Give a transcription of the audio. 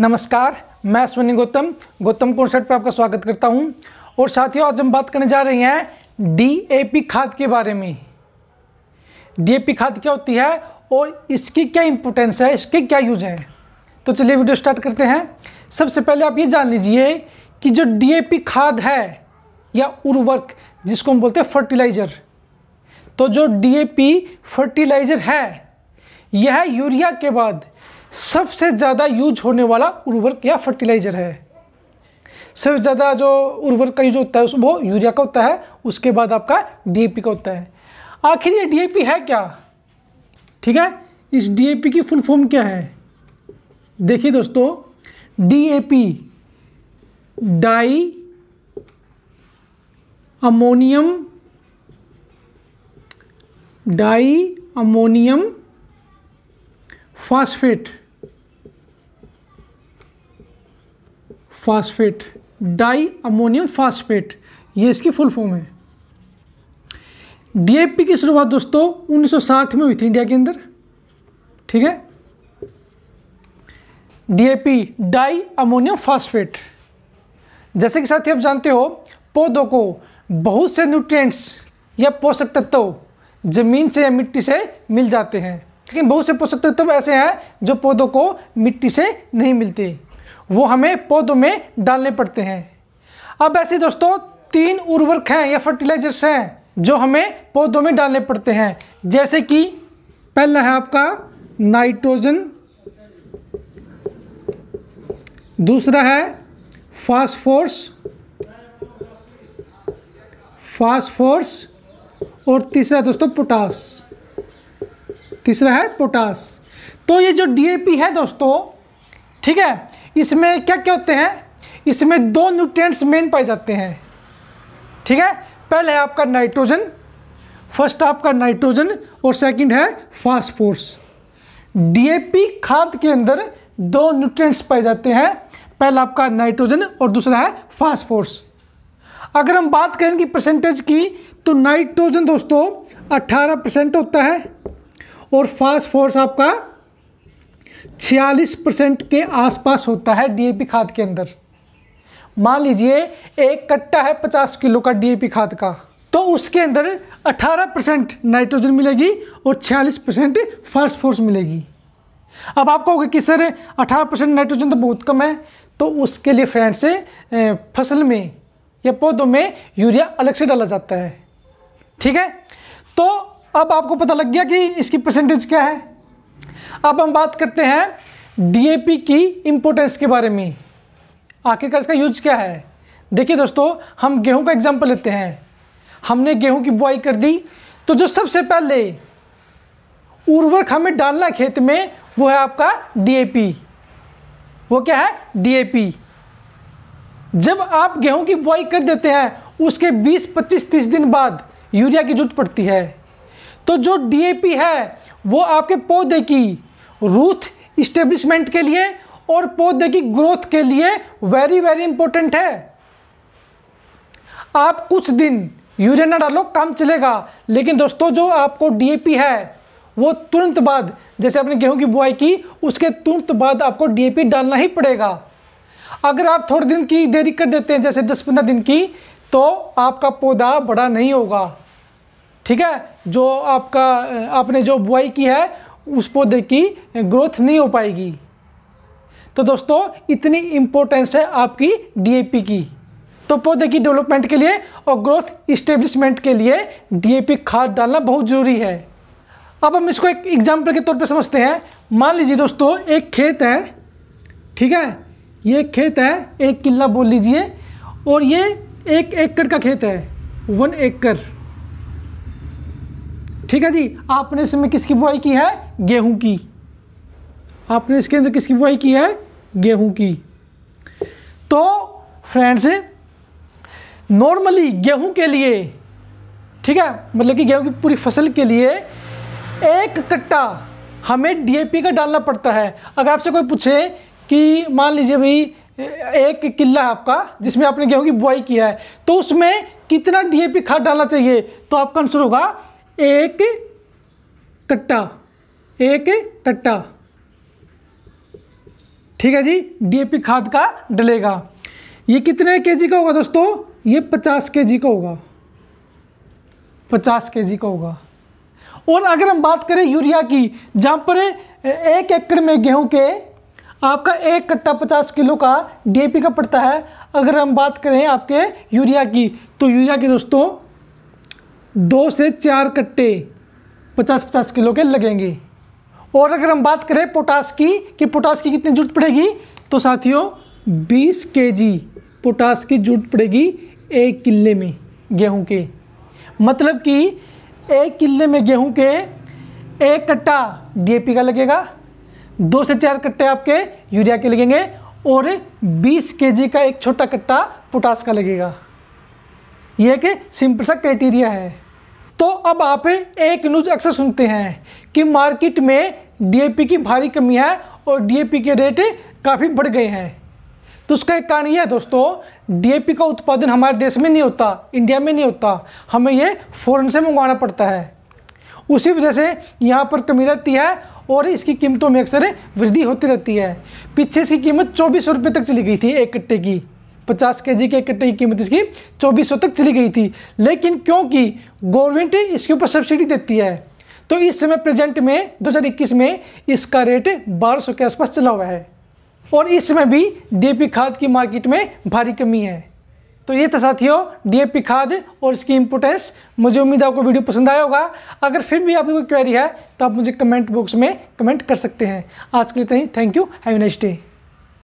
नमस्कार मैं अश्विनी गौतम गौतम कॉन्सर्ट पर आपका स्वागत करता हूं और साथियों आज हम बात करने जा रहे हैं डीएपी खाद के बारे में डीएपी खाद क्या होती है और इसकी क्या इंपोर्टेंस है इसके क्या यूज हैं तो चलिए वीडियो स्टार्ट करते हैं सबसे पहले आप ये जान लीजिए कि जो डी खाद है या उर्वरक जिसको हम बोलते हैं फर्टिलाइज़र तो जो डी फर्टिलाइज़र है यह यूरिया के बाद सबसे ज़्यादा यूज होने वाला उर्वरक या फर्टिलाइज़र है सबसे ज़्यादा जो उर्वरक का यूज होता है वो यूरिया का होता है उसके बाद आपका डीएपी का होता है आखिर ये डीएपी है क्या ठीक है इस डीएपी की फुल फॉर्म क्या है देखिए दोस्तों DAP diammonium diammonium phosphate phosphate diammonium phosphate ये इसकी फुल फॉर्म है डीएपी की शुरुआत दोस्तों 1960 में हुई थी इंडिया के अंदर ठीक है डीएपी डाई अमोनियम फास्फेट जैसे कि साथी आप जानते हो पौधों को बहुत से न्यूट्रिएंट्स या पोषक तत्व जमीन से या मिट्टी से मिल जाते हैं लेकिन बहुत से पोषक तत्व तो ऐसे हैं जो पौधों को मिट्टी से नहीं मिलते वो हमें पौधों में डालने पड़ते हैं अब ऐसे दोस्तों तीन उर्वरक हैं या फर्टिलाइजर्स हैं जो हमें पौधों में डालने पड़ते हैं जैसे कि पहला है आपका नाइट्रोजन दूसरा है फास्फोर्स फास्फोर्स और तीसरा दोस्तों पोटास तीसरा है पोटास तो ये जो डी है दोस्तों ठीक है इसमें क्या क्या होते हैं इसमें दो न्यूट्रिएंट्स मेन पाए जाते हैं ठीक है पहले है आपका नाइट्रोजन फर्स्ट आपका नाइट्रोजन और सेकंड है फास्फोर्स डीएपी खाद के अंदर दो न्यूट्रिएंट्स पाए जाते हैं पहला आपका नाइट्रोजन और दूसरा है फास्फोर्स अगर हम बात करें कि परसेंटेज की तो नाइट्रोजन दोस्तों 18 परसेंट होता है और फास्ट फोर्स आपका छियालीस परसेंट के आसपास होता है डीएपी खाद के अंदर मान लीजिए एक कट्टा है पचास किलो का डीएपी खाद का तो उसके अंदर अठारह परसेंट नाइट्रोजन मिलेगी और छियालीस परसेंट फोर्स मिलेगी अब आप कहोगे कि सर अठारह परसेंट नाइट्रोजन तो बहुत कम है तो उसके लिए फ्रेंड्स फसल में या पौधों में यूरिया अलग से डाला जाता है ठीक है तो अब आपको पता लग गया कि इसकी परसेंटेज क्या है अब हम बात करते हैं डीएपी की इम्पोर्टेंस के बारे में आखिरकार इसका यूज क्या है देखिए दोस्तों हम गेहूं का एग्जाम्पल लेते हैं हमने गेहूं की बुआई कर दी तो जो सबसे पहले उर्वरक हमें डालना खेत में वो है आपका डीएपी वो क्या है डीएपी जब आप गेहूं की बुआई कर देते हैं उसके 20 25 30 दिन बाद यूरिया की जरूरत पड़ती है तो जो डीएपी है वो आपके पौधे की रूथ इस्टेब्लिशमेंट के लिए और पौधे की ग्रोथ के लिए वेरी वेरी इंपॉर्टेंट है आप कुछ दिन यूरिया ना डालो काम चलेगा लेकिन दोस्तों जो आपको डीएपी है वो तुरंत बाद जैसे आपने गेहूं की बुआई की उसके तुरंत बाद आपको डीएपी डालना ही पड़ेगा अगर आप थोड़े दिन की देरी कर देते हैं जैसे दस पंद्रह दिन की तो आपका पौधा बड़ा नहीं होगा ठीक है जो आपका आपने जो बुआई की है उस पौधे की ग्रोथ नहीं हो पाएगी तो दोस्तों इतनी इम्पोर्टेंस है आपकी डीएपी की तो पौधे की डेवलपमेंट के लिए और ग्रोथ इस्टेब्लिशमेंट के लिए डीएपी खाद डालना बहुत ज़रूरी है अब हम इसको एक एग्जाम्पल के तौर पर समझते हैं मान लीजिए दोस्तों एक खेत है ठीक है ये खेत है एक किला बोल लीजिए और ये एक एकड़ का खेत है वन एकड़ ठीक है जी आपने इसमें किसकी बुआई की है गेहूं की आपने इसके अंदर किसकी बुआई की है गेहूं की तो फ्रेंड्स नॉर्मली गेहूं के लिए ठीक है मतलब कि गेहूं की पूरी फसल के लिए एक कट्टा हमें डीएपी का डालना पड़ता है अगर आपसे कोई पूछे कि मान लीजिए भाई एक किला है आपका जिसमें आपने गेहूं की बुआई किया है तो उसमें कितना डीएपी खाद डालना चाहिए तो आपका आंसर होगा एक कट्टा एक कट्टा ठीक है जी डीएपी खाद का डलेगा ये कितने केजी का होगा दोस्तों ये पचास केजी का होगा पचास केजी का होगा और अगर हम बात करें यूरिया की जहाँ पर एक एकड़ में गेहूं के आपका एक कट्टा पचास किलो का डीएपी का पड़ता है अगर हम बात करें आपके यूरिया की तो यूरिया की दोस्तों दो से चार कट्टे पचास पचास किलो के लगेंगे और अगर हम बात करें पोटास की कि पोटास की कितनी जरूरत पड़ेगी तो साथियों बीस के जी पोटास की जरूरत पड़ेगी एक किले में गेहूं के मतलब कि एक किले में गेहूं के एक कट्टा डी का लगेगा दो से चार कट्टे आपके यूरिया के लगेंगे और 20 जी का एक छोटा कट्टा पोटास का लगेगा यह एक सिंपल सा क्राइटेरिया है तो अब आप एक न्यूज अक्सर सुनते हैं कि मार्केट में डीएपी की भारी कमी है और डीएपी के रेट काफ़ी बढ़ गए हैं तो उसका एक कारण यह है दोस्तों डीएपी का उत्पादन हमारे देश में नहीं होता इंडिया में नहीं होता हमें यह फ़ौरन से मंगवाना पड़ता है उसी वजह से यहाँ पर कमी रहती है और इसकी कीमतों में अक्सर वृद्धि होती रहती है पीछे इसकी कीमत चौबीस सौ रुपये तक चली गई थी एक कट्टे की पचास के जी के कट्टे की कीमत इसकी चौबीस तक चली गई थी लेकिन क्योंकि गवर्नमेंट इसके ऊपर सब्सिडी देती है तो इस समय प्रेजेंट में 2021 में इसका रेट 1200 के आसपास चला हुआ है और इस समय भी डीएपी खाद की मार्केट में भारी कमी है तो ये था साथियों डीएपी खाद और इसकी इम्पोर्टेंस मुझे उम्मीद आपको वीडियो पसंद आया होगा अगर फिर भी आपकी कोई क्वेरी है तो आप मुझे कमेंट बॉक्स में कमेंट कर सकते हैं आज के लिए thank you have nice day